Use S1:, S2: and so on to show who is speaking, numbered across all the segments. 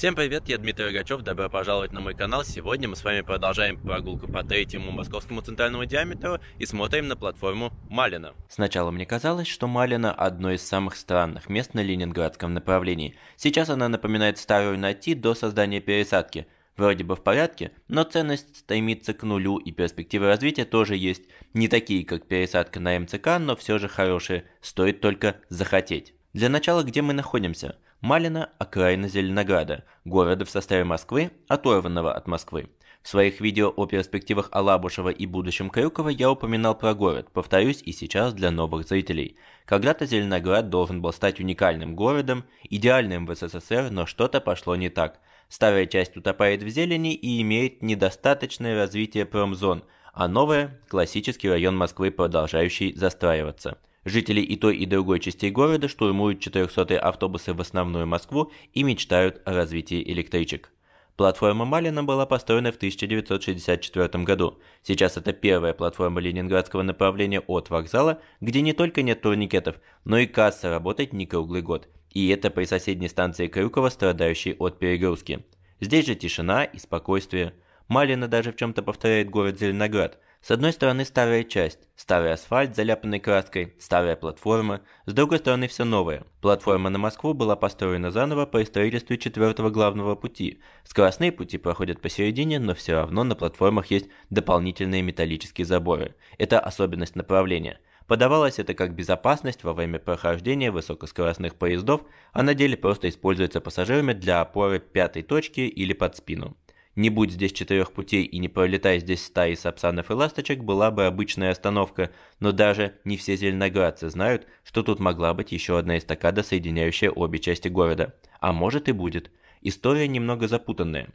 S1: Всем привет, я Дмитрий Рогачев, добро пожаловать на мой канал. Сегодня мы с вами продолжаем прогулку по третьему московскому центральному диаметру и смотрим на платформу Малина. Сначала мне казалось, что Малина одно из самых странных мест на ленинградском направлении. Сейчас она напоминает старую Нати до создания пересадки. Вроде бы в порядке, но ценность стремится к нулю и перспективы развития тоже есть. Не такие, как пересадка на МЦК, но все же хорошие, стоит только захотеть. Для начала, где мы находимся – Малина – окраина Зеленограда, города в составе Москвы, оторванного от Москвы. В своих видео о перспективах Алабушева и будущем Крюкова я упоминал про город, повторюсь и сейчас для новых зрителей. Когда-то Зеленоград должен был стать уникальным городом, идеальным в СССР, но что-то пошло не так. Старая часть утопает в зелени и имеет недостаточное развитие промзон, а новая – классический район Москвы, продолжающий застраиваться – Жители и той, и другой частей города штурмуют 400-е автобусы в основную Москву и мечтают о развитии электричек. Платформа Малина была построена в 1964 году. Сейчас это первая платформа ленинградского направления от вокзала, где не только нет турникетов, но и касса работает не круглый год. И это при соседней станции Крюкова, страдающей от перегрузки. Здесь же тишина и спокойствие – Малина даже в чем-то повторяет город Зеленоград. С одной стороны старая часть, старый асфальт, заляпанный краской, старая платформа, с другой стороны все новое. Платформа на Москву была построена заново по строительству четвертого главного пути. Скоростные пути проходят посередине, но все равно на платформах есть дополнительные металлические заборы. Это особенность направления. Подавалось это как безопасность во время прохождения высокоскоростных поездов, а на деле просто используется пассажирами для опоры пятой точки или под спину. Не будь здесь четырех путей и не пролетай здесь стаи сапсанов и ласточек, была бы обычная остановка, но даже не все зеленоградцы знают, что тут могла быть еще одна эстакада, соединяющая обе части города. А может и будет. История немного запутанная.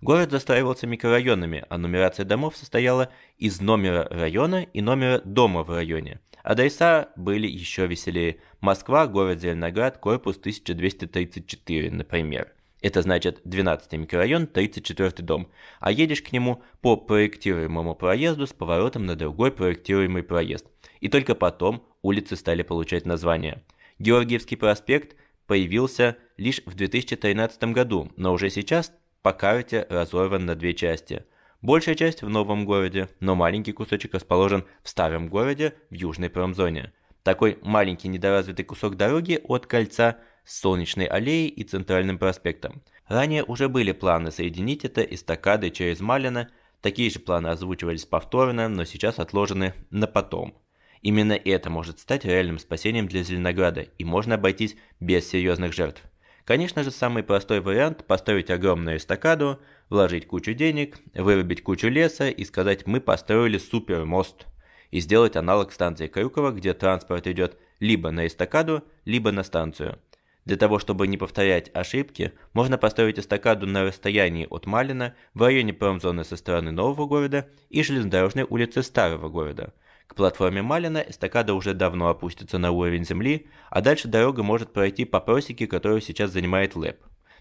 S1: Город застраивался микрорайонами, а нумерация домов состояла из номера района и номера дома в районе. Адреса были еще веселее. Москва, город Зеленоград, корпус 1234, например. Это значит 12 микрорайон, 34 дом. А едешь к нему по проектируемому проезду с поворотом на другой проектируемый проезд. И только потом улицы стали получать название. Георгиевский проспект появился лишь в 2013 году, но уже сейчас по карте разорван на две части. Большая часть в новом городе, но маленький кусочек расположен в старом городе в южной промзоне. Такой маленький недоразвитый кусок дороги от кольца – Солнечной аллеей и Центральным проспектом. Ранее уже были планы соединить это эстакадой через Малина, такие же планы озвучивались повторно, но сейчас отложены на потом. Именно это может стать реальным спасением для Зеленограда, и можно обойтись без серьезных жертв. Конечно же, самый простой вариант – построить огромную эстакаду, вложить кучу денег, вырубить кучу леса и сказать «мы построили супермост» и сделать аналог станции Крюкова, где транспорт идет либо на эстакаду, либо на станцию. Для того, чтобы не повторять ошибки, можно поставить эстакаду на расстоянии от Малина в районе промзоны со стороны Нового города и железнодорожной улицы Старого города. К платформе Малина эстакада уже давно опустится на уровень земли, а дальше дорога может пройти по просеке, которую сейчас занимает ЛЭП.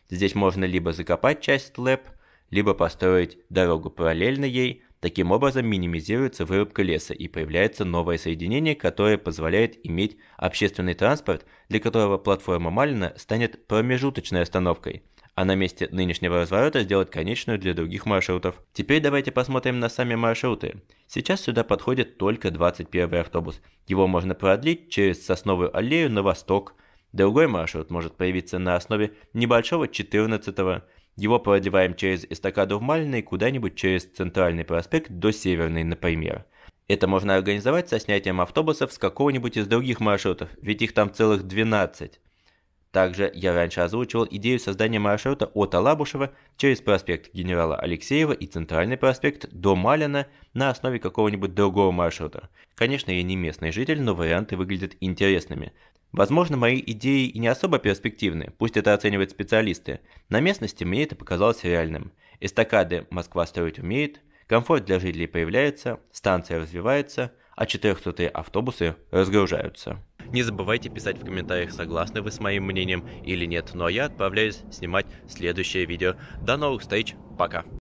S1: Здесь можно либо закопать часть ЛЭП, либо построить дорогу параллельно ей, Таким образом минимизируется вырубка леса и появляется новое соединение, которое позволяет иметь общественный транспорт, для которого платформа Малина станет промежуточной остановкой, а на месте нынешнего разворота сделать конечную для других маршрутов. Теперь давайте посмотрим на сами маршруты. Сейчас сюда подходит только 21 автобус. Его можно продлить через Сосновую аллею на восток. Другой маршрут может появиться на основе небольшого 14 го его продлеваем через эстакаду в Мальной, куда-нибудь через Центральный проспект до Северной, например. Это можно организовать со снятием автобусов с какого-нибудь из других маршрутов, ведь их там целых 12. Также я раньше озвучивал идею создания маршрута от Алабушева через проспект генерала Алексеева и центральный проспект до Малина на основе какого-нибудь другого маршрута. Конечно, я не местный житель, но варианты выглядят интересными. Возможно, мои идеи и не особо перспективны, пусть это оценивают специалисты. На местности мне это показалось реальным. Эстакады Москва строить умеет, комфорт для жителей появляется, станция развивается, а 400 автобусы разгружаются. Не забывайте писать в комментариях, согласны вы с моим мнением или нет. Ну а я отправляюсь снимать следующее видео. До новых встреч, пока!